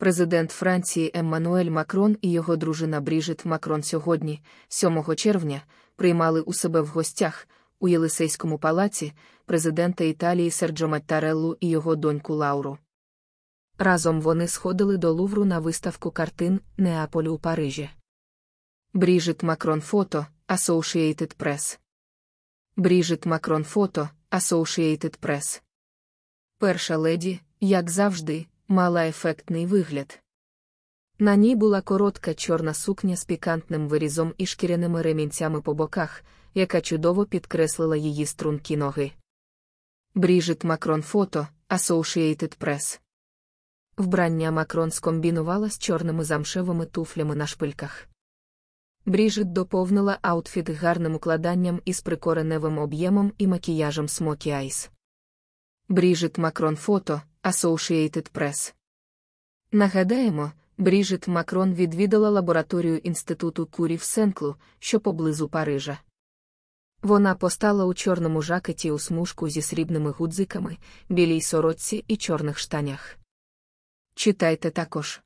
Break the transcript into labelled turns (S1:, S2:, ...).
S1: Президент Франції Еммануель Макрон і його дружина Бріжит Макрон сьогодні, 7 червня, приймали у себе в гостях у Єлисейському палаці президента Італії Серджо Маттареллу і його доньку Лауру. Разом вони сходили до Лувру на виставку картин Неаполь у Парижі. Бріжит Макрон фото Associated Press. Бріжит Макрон фото Associated Press. Перша леді, як завжди, мала ефектний вигляд. На ній була коротка чорна сукня з пікантним вирізом і шкіряними ремінцями по боках, яка чудово підкреслила її струнки ноги. Бріжит Макрон фото Associated Press. Вбрання Макрон скомбінувала з чорними замшевими туфлями на шпильках. Бріжит доповнила аутфіт гарним укладанням із прикореневим об'ємом і макіяжем Смокі Айс. Бріжит Макрон фото Associated Press. Нагадаємо, Бріжит Макрон відвідала лабораторію інституту Курі в Сенклу, що поблизу Парижа. Вона постала у чорному жакеті у смужку зі срібними гудзиками, білій сорочці і чорних штанях. Читайте також.